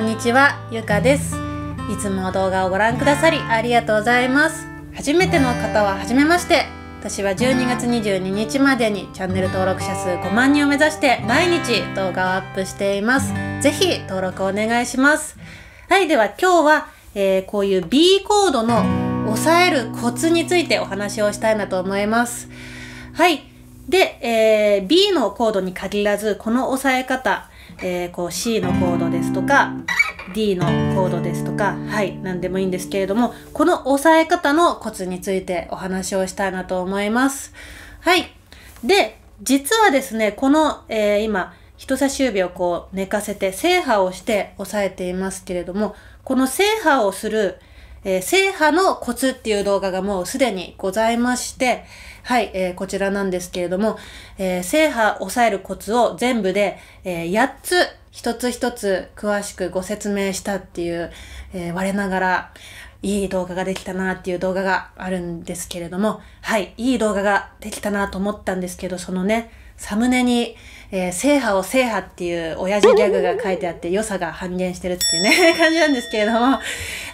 んにちはゆかですいつも動画をご覧くださりありがとうございます初めての方は初めまして私は12月22日までにチャンネル登録者数5万人を目指して毎日動画をアップしていますぜひ登録お願いしますはいでは今日は、えー、こういう B コードの抑えるコツについてお話をしたいなと思いますはいで、えー、B のコードに限らずこの押さえ方えー、こう C のコードですとか D のコードですとかはい何でもいいんですけれどもこの押さえ方のコツについてお話をしたいなと思います。はいで実はですねこの、えー、今人差し指をこう寝かせて制覇をして押さえていますけれどもこの制覇をするえー、制覇のコツっていう動画がもうすでにございまして、はい、えー、こちらなんですけれども、えー、制覇抑えるコツを全部で、えー、8つ一つ一つ詳しくご説明したっていう、えー、我ながらいい動画ができたなっていう動画があるんですけれども、はい、いい動画ができたなと思ったんですけど、そのね、サムネに、えー、制覇を制覇っていう親父ギャグが書いてあって 良さが半減してるっていうね 感じなんですけれども、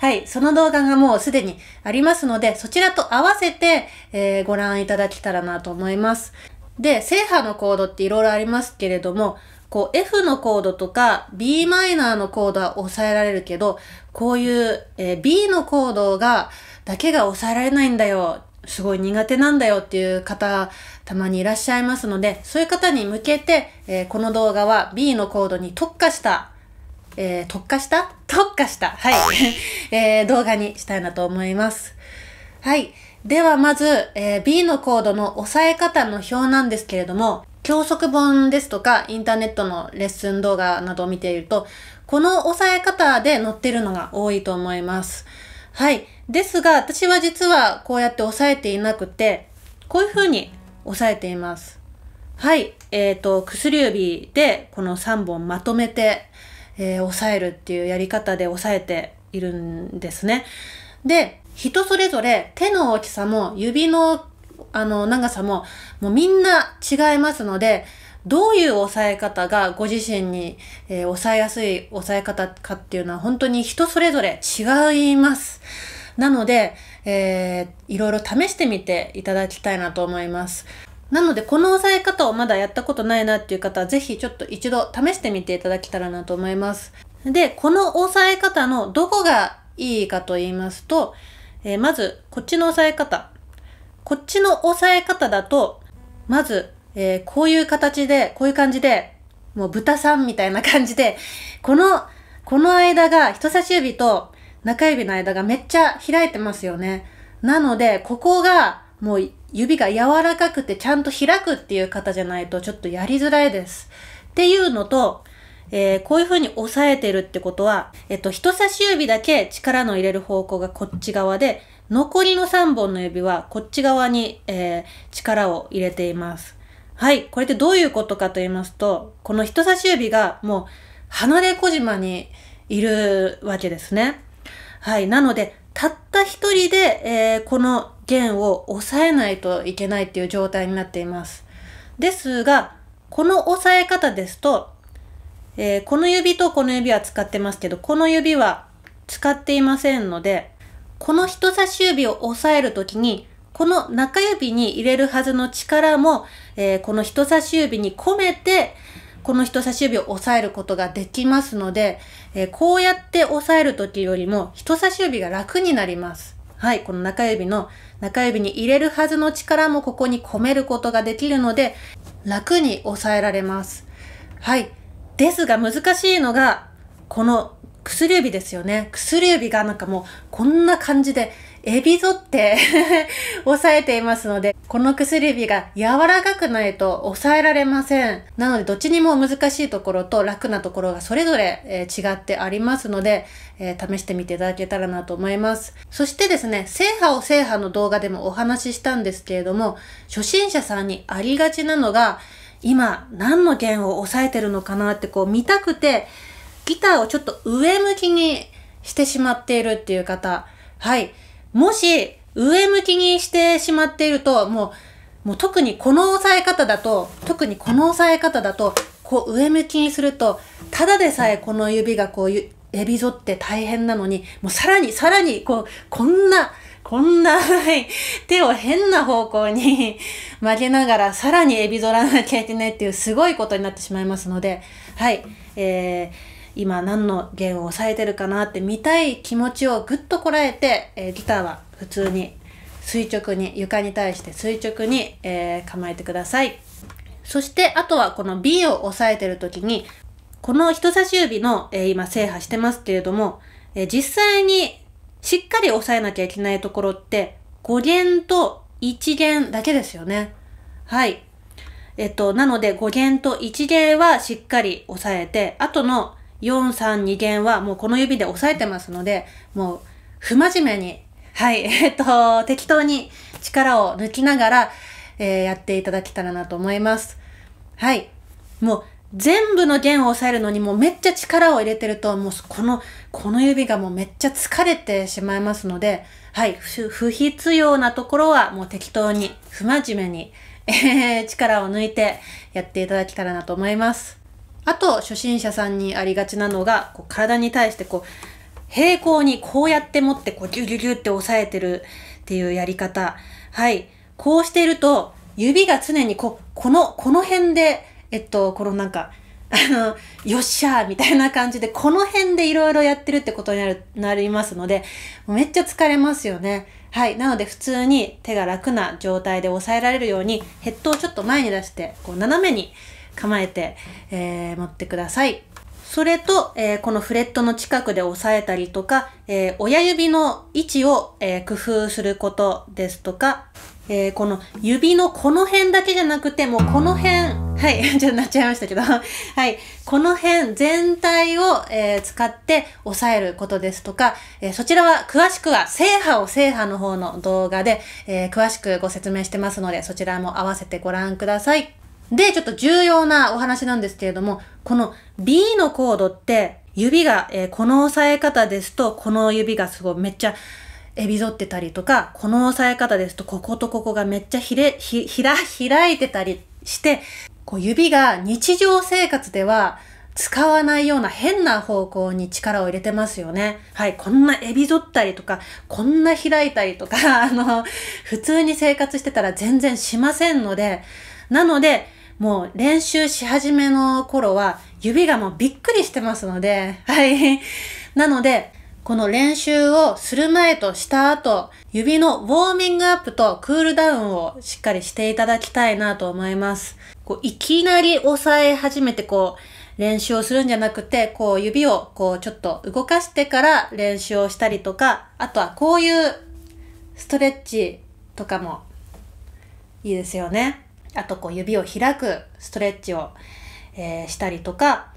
はい、その動画がもうすでにありますので、そちらと合わせて、えー、ご覧いただけたらなと思います。で、制覇のコードって色々ありますけれども、こう F のコードとか b マイナーのコードは抑えられるけど、こういう、えー、B のコードが、だけが抑えられないんだよすごい苦手なんだよっていう方、たまにいらっしゃいますので、そういう方に向けて、えー、この動画は B のコードに特化した、えー、特化した特化したはい、えー、動画にしたいなと思います。はい。ではまず、え B のコードの押さえ方の表なんですけれども、教則本ですとか、インターネットのレッスン動画などを見ていると、この押さえ方で載ってるのが多いと思います。はい。ですが、私は実はこうやって押さえていなくて、こういう風に押さえています。はい。えっ、ー、と、薬指でこの3本まとめて、えー、押さえるっていうやり方で押さえているんですね。で、人それぞれ手の大きさも指のあの長さももうみんな違いますので、どういう押さえ方がご自身に、えー、押さえやすい押さえ方かっていうのは本当に人それぞれ違います。なので、えー、いろいろ試してみていただきたいなと思います。なので、この押さえ方をまだやったことないなっていう方は、ぜひちょっと一度試してみていただけたらなと思います。で、この押さえ方のどこがいいかと言いますと、えー、まず、こっちの押さえ方。こっちの押さえ方だと、まず、えー、こういう形で、こういう感じで、もう豚さんみたいな感じで、この、この間が人差し指と中指の間がめっちゃ開いてますよね。なので、ここがもう指が柔らかくてちゃんと開くっていう方じゃないとちょっとやりづらいです。っていうのと、えー、こういう風に押さえてるってことは、えっと、人差し指だけ力の入れる方向がこっち側で、残りの3本の指はこっち側に、えー、力を入れています。はい。これってどういうことかと言いますと、この人差し指がもう鼻で小島にいるわけですね。はい。なので、たった一人で、えー、この弦を抑えないといけないっていう状態になっています。ですが、この押さえ方ですと、えー、この指とこの指は使ってますけど、この指は使っていませんので、この人差し指を押さえるときに、この中指に入れるはずの力も、えー、この人差し指に込めて、この人差し指を押さえることができますので、えー、こうやって押さえる時よりも人差し指が楽になります。はい、この中指の中指に入れるはずの力もここに込めることができるので、楽に押さえられます。はい。ですが難しいのが、この薬指ですよね。薬指がなんかもうこんな感じでエビゾって抑 えていますので、この薬指が柔らかくないと抑えられません。なので、どっちにも難しいところと楽なところがそれぞれ、え違ってありますので、え試してみていただけたらなと思います。そしてですね、制覇を制覇の動画でもお話ししたんですけれども、初心者さんにありがちなのが、今何の弦を押さえてるのかなってこう見たくて、ギターをちょっと上向きにしてしまっているっていう方、はい。もし上向きにしてしまっていると、もう、もう特にこの押さえ方だと、特にこの押さえ方だと、こう上向きにすると、ただでさえこの指がこう、エビゾって大変なのに、もうさらにさらにこう、こんな、こんな、手を変な方向に曲げながら、さらにエビゾらなきゃいけないっていうすごいことになってしまいますので、はい、えー今何の弦を押さえてるかなって見たい気持ちをぐっとこらえて、えー、ギターは普通に垂直に床に対して垂直に、えー、構えてくださいそしてあとはこの B を押さえてる時にこの人差し指の、えー、今制覇してますけれども、えー、実際にしっかり押さえなきゃいけないところって5弦と1弦だけですよねはいえっと、なので5弦と1弦はしっかり押さえて、あとの4、3、2弦はもうこの指で押さえてますので、もう不真面目に、はい、えっと、適当に力を抜きながら、えー、やっていただけたらなと思います。はい。もう全部の弦を押さえるのにもうめっちゃ力を入れてると、もうこの、この指がもうめっちゃ疲れてしまいますので、はい、不必要なところはもう適当に、不真面目に、えー、力を抜いてやっていただけたらなと思います。あと、初心者さんにありがちなのが、こう体に対してこう、平行にこうやって持ってこうギュギュギュって押さえてるっていうやり方。はい。こうしていると、指が常にこ、この、この辺で、えっと、このなんか、あの、よっしゃーみたいな感じで、この辺でいろいろやってるってことになる、なりますので、めっちゃ疲れますよね。はい。なので、普通に手が楽な状態で抑えられるように、ヘッドをちょっと前に出して、こう、斜めに構えて、えー、持ってください。それと、えー、このフレットの近くで押さえたりとか、えー、親指の位置を、えー、工夫することですとか、えー、この指のこの辺だけじゃなくて、もうこの辺、はい、ちょっとなっちゃいましたけど、はい、この辺全体を、えー、使って押さえることですとか、えー、そちらは詳しくは制覇を制覇の方の動画で、え詳しくご説明してますので、そちらも合わせてご覧ください。で、ちょっと重要なお話なんですけれども、この B のコードって、指が、えこの押さえ方ですと、この指がすごいめっちゃえびぞってたりとか、この押さえ方ですと、こことここがめっちゃひれ、ひ、ひら、開いてたりして、こう指が日常生活では使わないような変な方向に力を入れてますよね。はい、こんなエビぞったりとか、こんな開いたりとか、あの、普通に生活してたら全然しませんので、なので、もう練習し始めの頃は指がもうびっくりしてますので、はい。なので、この練習をする前とした後、指のウォーミングアップとクールダウンをしっかりしていただきたいなと思います。こういきなり押さえ始めてこう、練習をするんじゃなくて、こう指をこうちょっと動かしてから練習をしたりとか、あとはこういうストレッチとかもいいですよね。あとこう指を開くストレッチを、えー、したりとか、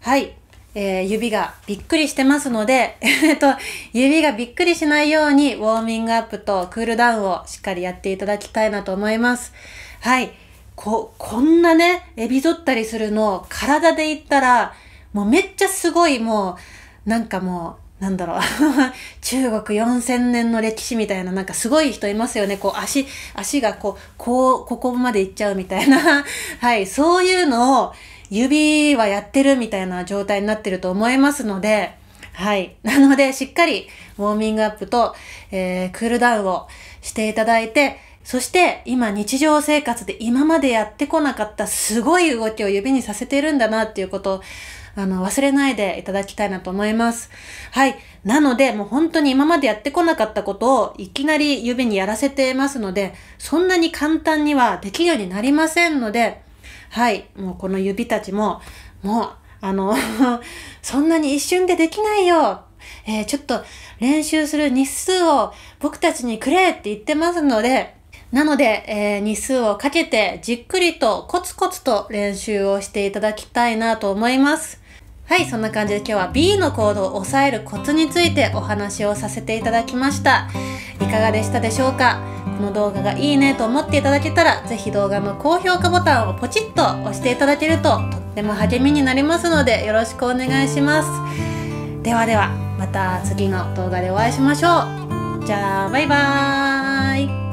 はい。えー、指がびっくりしてますので、えっと、指がびっくりしないようにウォーミングアップとクールダウンをしっかりやっていただきたいなと思います。はい。こ、こんなね、エビ取ったりするのを体で言ったら、もうめっちゃすごいもう、なんかもう、なんだろう 中国4000年の歴史みたいな、なんかすごい人いますよね。こう足、足がこう、こう、ここまで行っちゃうみたいな。はい、そういうのを、指はやってるみたいな状態になってると思いますので、はい。なので、しっかりウォーミングアップと、えー、クールダウンをしていただいて、そして今日常生活で今までやってこなかったすごい動きを指にさせてるんだなっていうことをあの忘れないでいただきたいなと思います。はい。なのでもう本当に今までやってこなかったことをいきなり指にやらせてますのでそんなに簡単にはできるようになりませんのではい、もうこの指たちも、もう、あの そんなに一瞬でできないよえー、ちょっと練習する日数を僕たちにくれって言ってますので、なので、えー、日数をかけてじっくりとコツコツと練習をしていただきたいなと思います。はい、そんな感じで今日は B のコードを抑えるコツについてお話をさせていただきました。いかがでしたでしょうかこの動画がいいねと思っていただけたら、是非動画の高評価ボタンをポチッと押していただけると、とっても励みになりますので、よろしくお願いします。ではでは、また次の動画でお会いしましょう。じゃあ、バイバーイ。